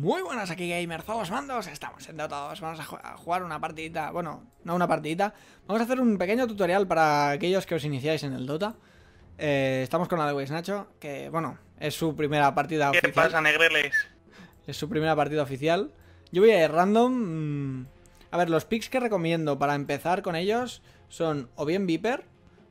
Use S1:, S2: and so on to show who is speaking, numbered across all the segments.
S1: Muy buenas aquí gamers, todos mandos, estamos en Dota 2, vamos a, jugar una partidita, bueno, no una partidita Vamos a hacer un pequeño tutorial para aquellos que os iniciáis en el Dota eh, Estamos con Always Nacho, que bueno, es su primera partida oficial ¿Qué pasa, negreles? Es su primera partida oficial Yo voy a ir random mm, A ver, los picks que recomiendo para empezar con ellos son o bien Viper,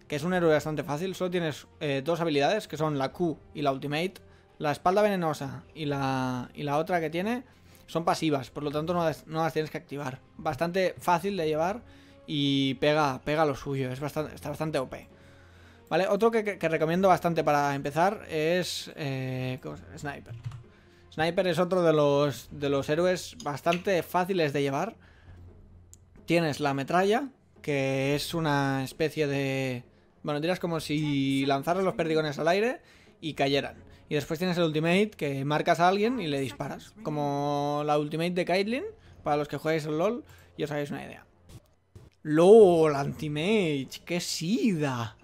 S1: que es un héroe bastante fácil Solo tienes eh, dos habilidades, que son la Q y la Ultimate la espalda venenosa y la, la otra que tiene son pasivas, por lo tanto no las, tienes que activar. Bastante fácil de llevar y pega, pega lo suyo, es bastante, está bastante OP. Vale, otro que, recomiendo bastante para empezar es eh, Sniper. Sniper es otro de los, de los héroes bastante fáciles de llevar. Tienes la metralla, que es una especie de... Bueno, tiras como si lanzaras los perdigones al aire y cayeran. Y después tienes el ultimate que marcas a alguien y le disparas. Como la ultimate de Caitlyn, para los que jugáis el LOL y os hagáis una idea. LOL, anti-mage qué sida.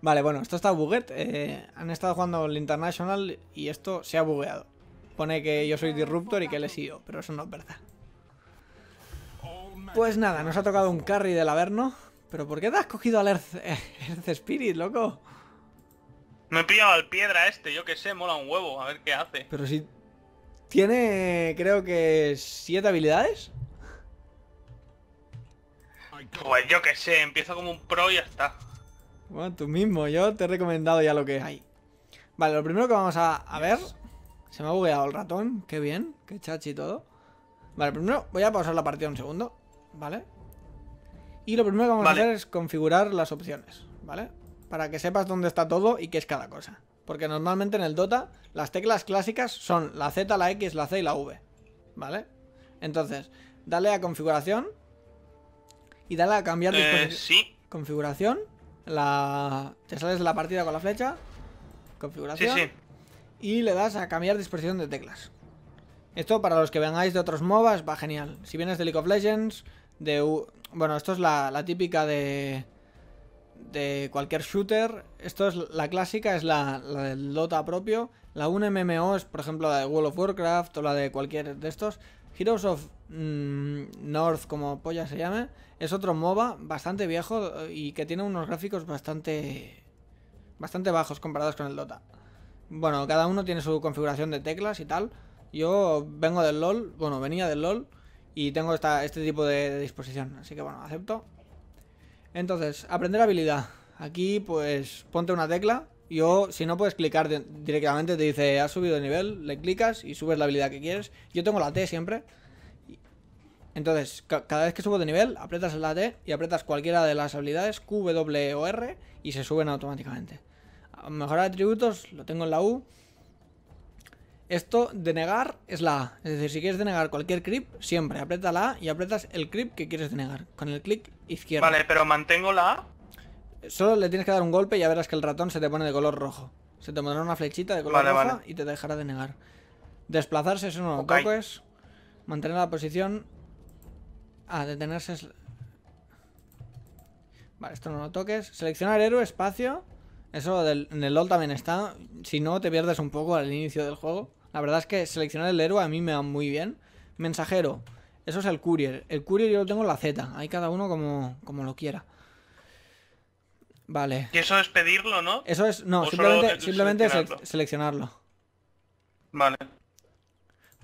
S1: Vale, bueno, esto está bugged. Eh, han estado jugando el International y esto se ha bugueado. Pone que yo soy Disruptor y que le sigo, pero eso no es verdad. Pues nada, nos ha tocado un carry del Averno. ¿Pero por qué te has cogido al Earth Spirit, loco?
S2: Me he pillado al piedra este, yo que sé, mola un huevo, a ver qué hace.
S1: Pero si... Tiene, creo que, siete habilidades.
S2: Pues yo que sé, empieza como un pro y ya está.
S1: Bueno, tú mismo, yo te he recomendado ya lo que hay. Vale, lo primero que vamos a, ver... Se me ha bugueado el ratón, qué bien, qué chachi y todo. Vale, primero voy a pausar la partida un segundo, ¿vale? Y lo primero que vamos a hacer es configurar las opciones, ¿vale? vale para que sepas dónde está todo y qué es cada cosa. Porque normalmente en el Dota las teclas clásicas son la Z, la X, la C y la V. ¿Vale? Entonces, dale a configuración y dale a cambiar eh, Sí. Configuración. La... Te sales de la partida con la flecha. Configuración. Sí, Y le das a cambiar disposición de teclas. Esto para los que vengáis de otros MOBAs va genial. Si vienes de League of Legends, de... Bueno, esto es la típica de de cualquier shooter. Esto es la clásica, es la, del Dota propio. La 1 MMO es, por ejemplo, la de World of Warcraft o la de cualquier de estos. Heroes of mm, North, como polla se llame, es otro MOBA bastante viejo y que tiene unos gráficos bastante, bastante bajos comparados con el Dota. Bueno, cada uno tiene su configuración de teclas y tal. Yo vengo del LOL, bueno, venía del LOL y tengo este tipo de disposición, así que bueno, acepto. Entonces, aprender habilidad. Aquí, pues, ponte una tecla. Yo, si no puedes clicar directamente, te dice, has subido de nivel, le clicas y subes la habilidad que quieres. Yo tengo la T siempre. Entonces, cada vez que subo de nivel, aprietas la T y aprietas cualquiera de las habilidades, Q, W o R, y se suben automáticamente. Mejorar atributos, lo tengo en la U. Esto, de negar es la A. Es decir, si quieres denegar cualquier creep, siempre aprieta la A y apretas el creep que quieres denegar. Con el clic izquierdo. Vale,
S2: pero mantengo la A.
S1: Solo le tienes que dar un golpe y ya verás que el ratón se te pone de color rojo. Se te pondrá una flechita de color rojo y te dejará denegar. Desplazarse es uno lo toques. Mantener la posición. Ah, detenerse Vale, esto no lo toques. Seleccionar héroe, espacio. Eso en el LOL también está. Si no, te pierdes un poco al inicio del juego. La verdad es que seleccionar el héroe a mí me va muy bien. Mensajero, eso es el courier. El courier yo lo tengo la Z. Hay cada uno como, como lo quiera. Vale. Y eso es pedirlo, ¿no? Eso es. No, simplemente, seleccionarlo. Vale.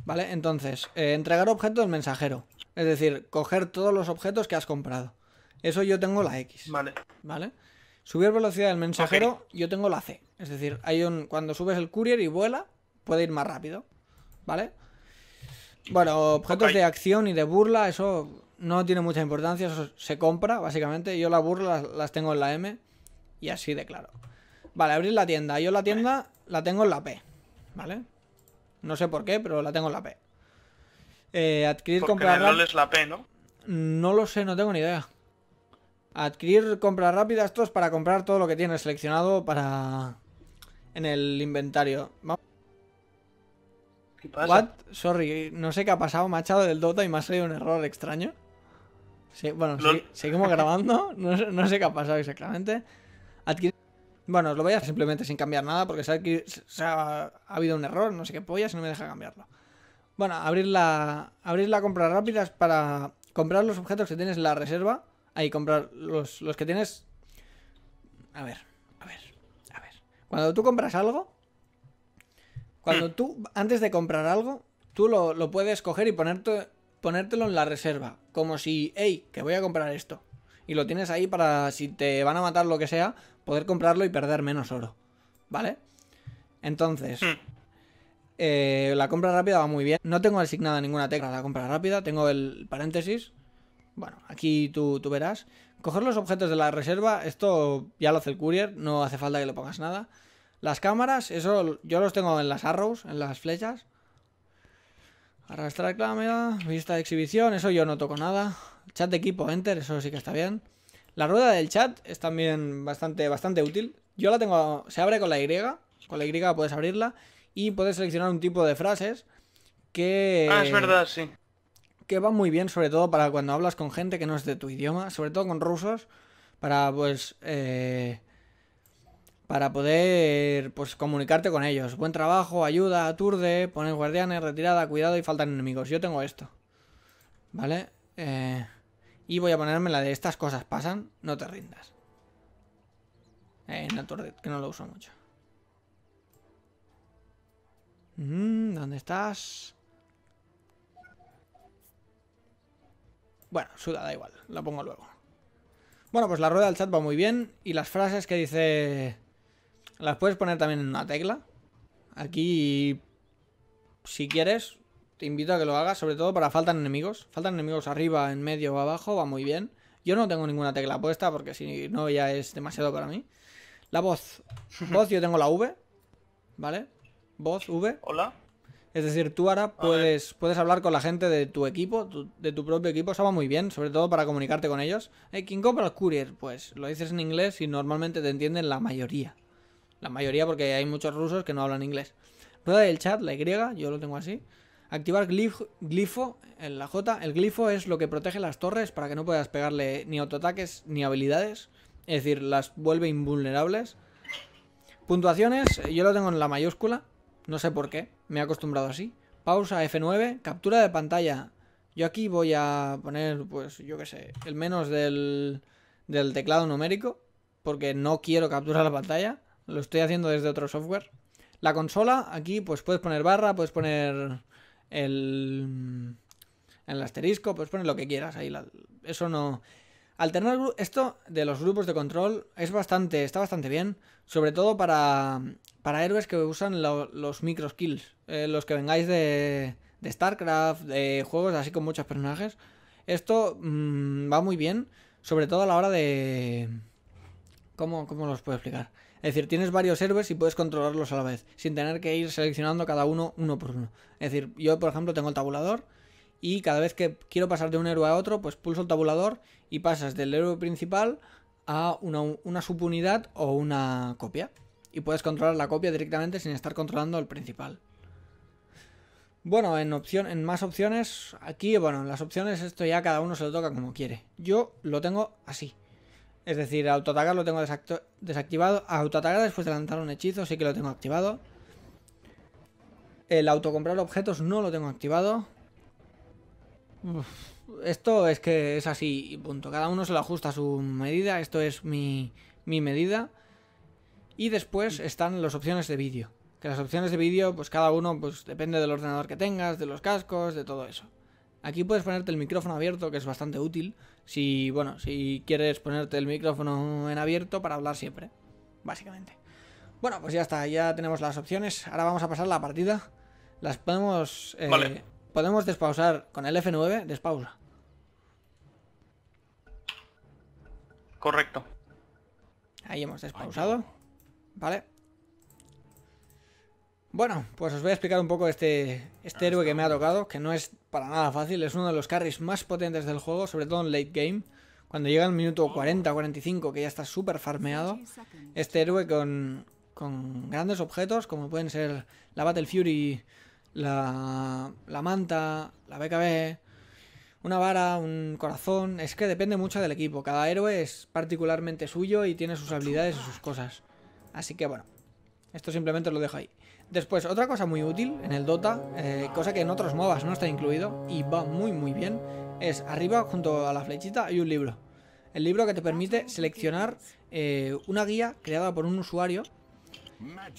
S1: Vale, entonces, eh, entregar objetos al mensajero. Es decir, coger todos los objetos que has comprado. Eso yo tengo la X. Vale. Vale. Subir velocidad del mensajero, yo tengo la C. Es decir, hay un. Cuando subes el courier y vuela, puede ir más rápido, ¿vale? Bueno, objetos de acción y de burla, eso no tiene mucha importancia, eso se compra, básicamente. Yo las burlas las tengo en la M y así de claro. Vale, abrir la tienda. Yo la tienda la tengo en la P, ¿vale? No sé por qué, pero la tengo en la P. Eh, adquirir, compra comprar... es la P, ¿no? No lo sé, no tengo ni idea. Adquirir compras rápida esto es para comprar todo lo que tienes seleccionado para... En el inventario. What? Sorry, no sé qué ha pasado, me ha echado del Dota y me ha salido un error extraño. Sí, bueno, seguimos grabando, no, no, sé qué ha pasado exactamente. Adquirir... Bueno, lo voy a hacer simplemente sin cambiar nada porque se ha, ha... habido un error, no sé qué polla, si no me deja cambiarlo. Bueno, abrir la, abrir la compra rápida para comprar los objetos que tienes en la reserva. Ahí, comprar los, los que tienes... A ver, a ver, a ver. Cuando tú compras algo, cuando tú, antes de comprar algo, tú lo, puedes coger y ponerte, ponértelo en la reserva. Como si, hey, que voy a comprar esto. Y lo tienes ahí para, si te van a matar lo que sea, poder comprarlo y perder menos oro. ¿Vale? Entonces, hmm. eh, la compra rápida va muy bien. No tengo asignada ninguna tecla a la compra rápida. Tengo el paréntesis. Bueno, aquí tú, tú verás. Coger los objetos de la reserva, esto ya lo hace el courier, no hace falta que le pongas nada. Las cámaras, eso yo los tengo en las arrows, en las flechas. Arrastrar cámara, vista de exhibición, eso yo no toco nada. Chat de equipo, enter, eso sí que está bien. La rueda del chat es también bastante, bastante útil. Yo la tengo, se abre con la Y, con la Y puedes abrirla y puedes seleccionar un tipo de frases que... Ah, es verdad, sí. Que va muy bien, sobre todo para cuando hablas con gente que no es de tu idioma, sobre todo con rusos, para pues... Eh, para poder pues comunicarte con ellos. Buen trabajo, ayuda, aturde, poner guardianes, retirada, cuidado y faltan enemigos. Yo tengo esto. ¿Vale? Eh, y voy a ponerme la de estas cosas pasan, no te rindas. Eh, aturde, que no lo uso mucho. Mm, ¿Dónde estás? Bueno, suda, da igual, la pongo luego. Bueno, pues la rueda del chat va muy bien y las frases que dice las puedes poner también en una tecla. Aquí, si quieres, te invito a que lo hagas, sobre todo para faltan enemigos. Faltan enemigos arriba, en medio o abajo, va muy bien. Yo no tengo ninguna tecla puesta porque si no ya es demasiado para mí. La voz. Voz yo tengo la V, ¿vale? Voz, V. Hola. Es decir, tú ahora puedes, puedes hablar con la gente de tu equipo, de tu propio equipo, eso va muy bien, sobre todo para comunicarte con ellos. hay eh, ¿Quién compra el courier? Pues lo dices en inglés y normalmente te entienden la mayoría. La mayoría porque hay muchos rusos que no hablan inglés. Rueda del chat, la Y, yo lo tengo así. Activar glifo, en la J. El glifo es lo que protege las torres para que no puedas pegarle ni autoataques ni habilidades. Es decir, las vuelve invulnerables. Puntuaciones, yo lo tengo en la mayúscula. No sé por qué, me he acostumbrado así. Pausa F9, captura de pantalla. Yo aquí voy a poner, pues, yo qué sé, el menos del, del teclado numérico. Porque no quiero capturar la pantalla lo estoy haciendo desde otro software. La consola, aquí pues puedes poner barra, puedes poner el, el asterisco, puedes poner lo que quieras. Ahí eso no... Alternar esto de los grupos de control es bastante, está bastante bien, sobre todo para, para héroes que usan los micro skills, eh, los que vengáis de, de StarCraft, de juegos así con muchos personajes. Esto mm, va muy bien, sobre todo a la hora de... ¿Cómo, cómo los puedo explicar? Es decir, tienes varios héroes y puedes controlarlos a la vez, sin tener que ir seleccionando cada uno uno por uno. Es decir, yo por ejemplo tengo el tabulador y cada vez que quiero pasar de un héroe a otro, pues pulso el tabulador y pasas del héroe principal a una, subunidad o una copia. Y puedes controlar la copia directamente sin estar controlando el principal. Bueno, en, en más opciones, aquí, bueno, en las opciones esto ya cada uno se lo toca como quiere. Yo lo tengo así. Es decir, autoatagar lo tengo desactivado. Autoatagar después de lanzar un hechizo sí que lo tengo activado. El autocomprar objetos no lo tengo activado. esto es que es así, punto. Cada uno se lo ajusta a su medida. Esto es mi, mi medida. Y después están las opciones de vídeo. Que las opciones de vídeo, pues cada uno, pues depende del ordenador que tengas, de los cascos, de todo eso. Aquí puedes ponerte el micrófono abierto, que es bastante útil. Si, bueno, si quieres ponerte el micrófono en abierto para hablar siempre, básicamente. Bueno, pues ya está, ya tenemos las opciones. Ahora vamos a pasar la partida. Las podemos... Eh, podemos despausar con el F9, despausa. Correcto. Ahí hemos despausado. Vale. Bueno, pues os voy a explicar un poco este, este ah, héroe que me ha tocado, que no es para nada fácil, es uno de los carries más potentes del juego, sobre todo en late game. Cuando llega el minuto 40-45, que ya está súper farmeado, este héroe con, grandes objetos, como pueden ser la Battle Fury, la, la manta, la BKB, una vara, un corazón... Es que depende mucho del equipo, cada héroe es particularmente suyo y tiene sus habilidades y sus cosas. Así que bueno, esto simplemente lo dejo ahí. Después, otra cosa muy útil en el Dota, eh, cosa que en otros MOBAs no está incluido y va muy muy bien, es arriba junto a la flechita hay un libro. El libro que te permite seleccionar eh, una guía creada por un usuario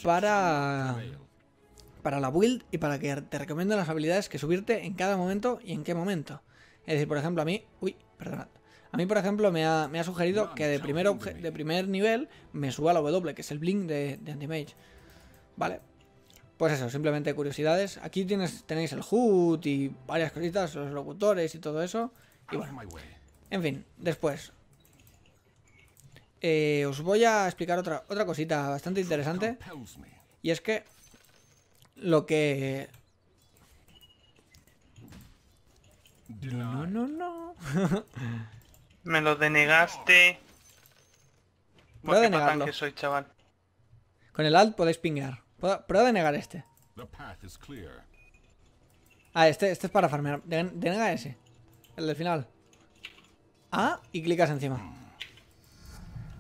S1: para, para la build y para que te recomienden las habilidades que subirte en cada momento y en qué momento. Es decir, por ejemplo, a mí... Uy, perdonad. A mí, por ejemplo, me ha, sugerido que de primer, de primer nivel me suba la W, que es el blink de, de mage Vale, pues eso, simplemente curiosidades. Aquí tienes, tenéis el HUD y varias cositas, los locutores y todo eso. Y bueno, en fin, después. Eh, os voy a explicar otra, otra cosita bastante interesante. Y es que lo que... No, no, no.
S2: Me lo denegaste. Voy soy, chaval.
S1: Con el alt podéis pinguear. Prueba de negar este. Ah, este, este es para farmear. Denega ese. El del final. Ah, y clicas encima.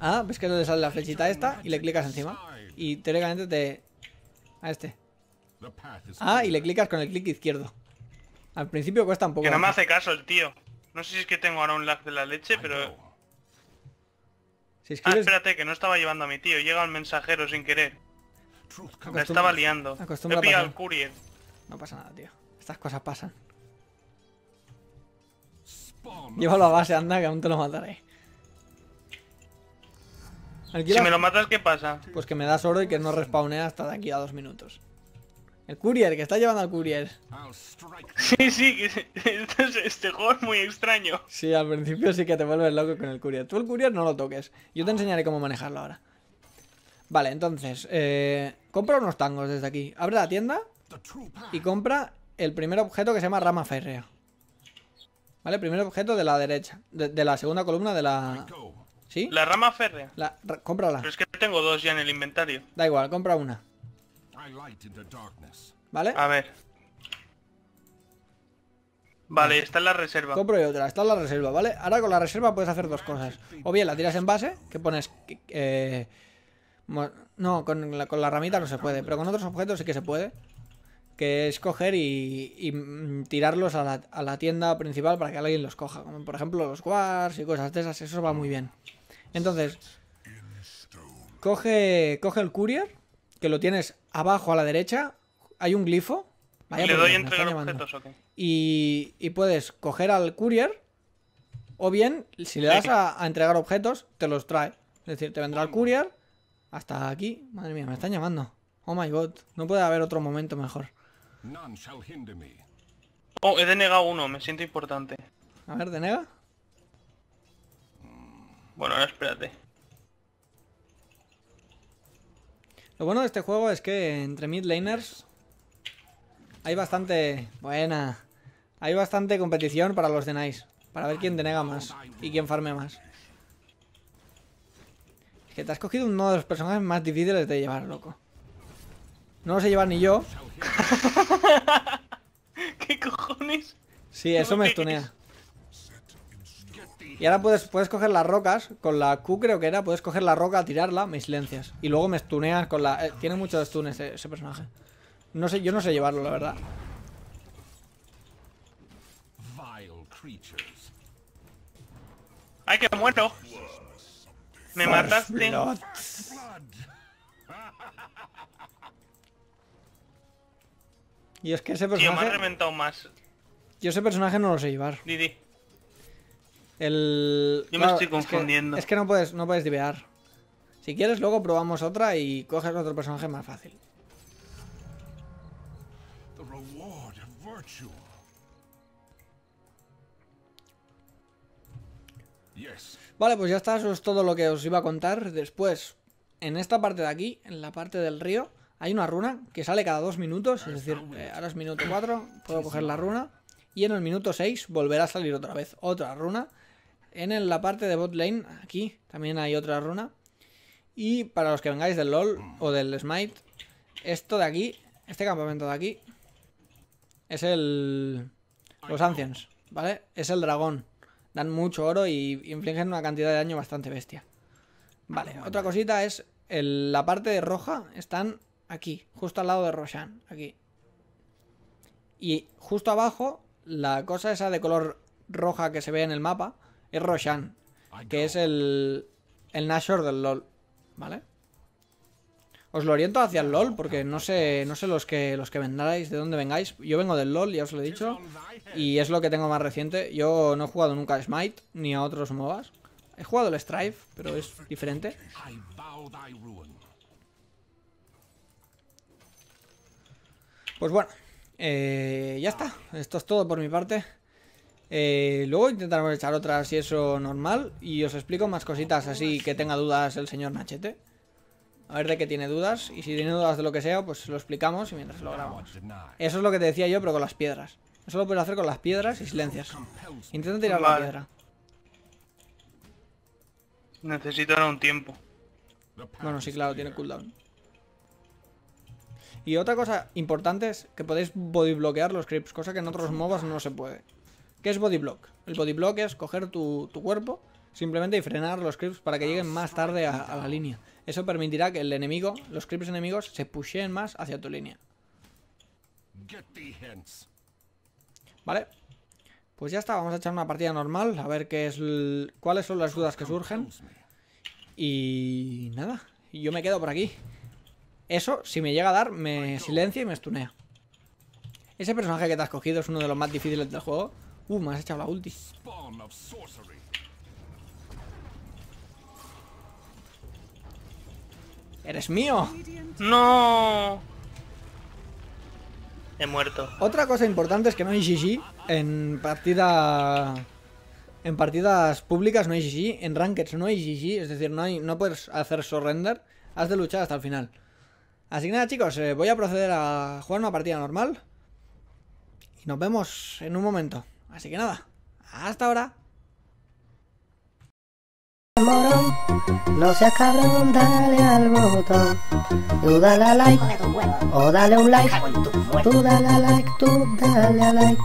S1: Ah, ves que le sale la flechita esta y le clicas encima. Y teóricamente te... A este. Ah, y le clicas con el clic izquierdo. Al principio cuesta un poco. Que no me hace
S2: caso el tío. No sé si es que tengo ahora un lag de la leche, pero... Si Ah, espérate, que no estaba llevando a mi tío. Llega el mensajero sin querer.
S1: Me estaba liando. Me pillado al courier. No pasa nada, tío. Estas cosas pasan. Llévalo a base, anda, que aún te lo mataré. Si me lo
S2: matas, ¿qué pasa?
S1: Pues que me das oro y que no respawnea hasta de aquí a dos minutos. El courier, que está llevando al courier. Sí, sí,
S2: este, este, juego es muy extraño.
S1: Sí, al principio sí que te vuelves loco con el courier. Tú el courier no lo toques. Yo te ah. enseñaré cómo manejarlo ahora. Vale, entonces, eh, compra unos tangos desde aquí. Abre la tienda y compra el primer objeto que se llama rama férrea. ¿Vale? primer objeto de la derecha, de, la segunda columna de la... ¿Sí?
S2: La rama férrea.
S1: La, cómprala. Pero
S2: es que tengo dos ya en el inventario.
S1: Da igual, compra una. ¿Vale? A ver.
S2: Vale, está en la reserva. Compro
S1: otra, está en la reserva, ¿vale? Ahora con la reserva puedes hacer dos cosas. O bien la tiras en base, que pones eh, no, con la, ramita no se puede, pero con otros objetos sí que se puede. Que es coger y, mm, tirarlos a la, a la, tienda principal para que alguien los coja. Como por ejemplo los quarks y cosas de esas, eso va muy bien. Entonces, coge, coge el courier, que lo tienes abajo a la derecha. Hay un glifo. Y ¿Le doy objetos y, y puedes coger al courier o bien, si le das a, a, entregar objetos, te los trae. Es decir, te vendrá el mm. courier, hasta aquí. Madre mía, me están llamando. Oh my god. No puede haber otro momento mejor.
S2: Oh, he denegado uno. Me siento importante.
S1: A ver, denega. Mm, bueno, ahora espérate. Lo bueno de este juego es que entre mid laners hay bastante... Buena. Hay bastante competición para los nice Para ver quién denega más y quién farme más que te has cogido uno de los personajes más difíciles de llevar, loco. No lo sé llevar ni yo. ¿Qué cojones? Sí, eso me estunea. Y ahora puedes, puedes coger las rocas, con la Q creo que era, puedes coger la roca, tirarla, me silencias. Y luego me stuneas con la... Eh, tiene muchos stunes ese, personaje. No sé, yo no sé llevarlo, la verdad.
S2: ¡Ay, que muerto me mataste.
S1: Y es que ese personaje... más. Yo ese personaje no lo sé llevar. Didi. El...
S2: Yo me estoy confundiendo. Es
S1: que, no puedes no puedes divear. Si quieres, luego probamos otra y coges otro personaje más fácil. Vale, pues ya está, eso es todo lo que os iba a contar. Después, en esta parte de aquí, en la parte del río, hay una runa que sale cada dos minutos, ah, es decir, a eh, ahora es minuto cuatro puedo coger la runa, y en el minuto seis volverá a salir otra vez otra runa. En la parte de bot lane, aquí, también hay otra runa. Y para los que vengáis del LOL o del Smite, esto de aquí, este campamento de aquí, es el... Los Ancients, ¿vale? Es el dragón dan mucho oro y infligen una cantidad de daño bastante bestia. Vale, ah, otra cosita es la parte de roja están aquí, justo al lado de Roshan, aquí. Y justo abajo, la cosa esa de color roja que se ve en el mapa es Roshan, que es el, el Nashor del LoL, ¿vale? Os lo oriento hacia el LOL porque no sé, no sé los que los que vendáis, de dónde vengáis. Yo vengo del LOL, ya os lo he dicho, y es lo que tengo más reciente. Yo no he jugado nunca a Smite ni a otros MOBAs. He jugado el Strife, pero es diferente. Pues bueno, eh, ya está. Esto es todo por mi parte. Eh, luego intentaremos echar otras y eso normal y os explico más cositas así que tenga dudas el señor machete a ver de qué tiene dudas. Y si tiene dudas de lo que sea, pues lo explicamos y mientras lo grabamos. Eso es lo que te decía yo, pero con las piedras. Eso lo puedes hacer con las piedras y silencias. Intenta tirar la piedra. Necesito un tiempo. Bueno, sí, claro, tiene cooldown. Y otra cosa importante es que podéis bodybloquear los creeps, cosa que en otros MOBAs no se puede. ¿Qué es bodyblock? El bodyblock es coger tu, cuerpo simplemente y frenar los creeps para que lleguen más tarde a la línea. Eso permitirá que el enemigo, los creeps enemigos, se pusheen más hacia tu línea. Vale. Pues ya está, vamos a echar una partida normal, a ver qué es cuáles son las dudas que surgen. Y nada, yo me quedo por aquí. Eso, si me llega a dar, me silencia y me estunea. Ese personaje que te has cogido es uno de los más difíciles del juego. Uh, me has echado la ulti. ¡Eres mío! ¡No!
S2: He muerto. Otra
S1: cosa importante es que no hay GG en partida... En partidas públicas no hay GG, en rankeds no hay GG, es decir, no, no puedes hacer surrender, has de luchar hasta el final. Así que nada chicos, eh, voy a proceder a jugar una partida normal y nos vemos en un momento. Así que nada, hasta ahora morón, no seas cabrón, dale al botón. Tú dale a like, o dale un like, tú dale a like, tú dale a
S2: like.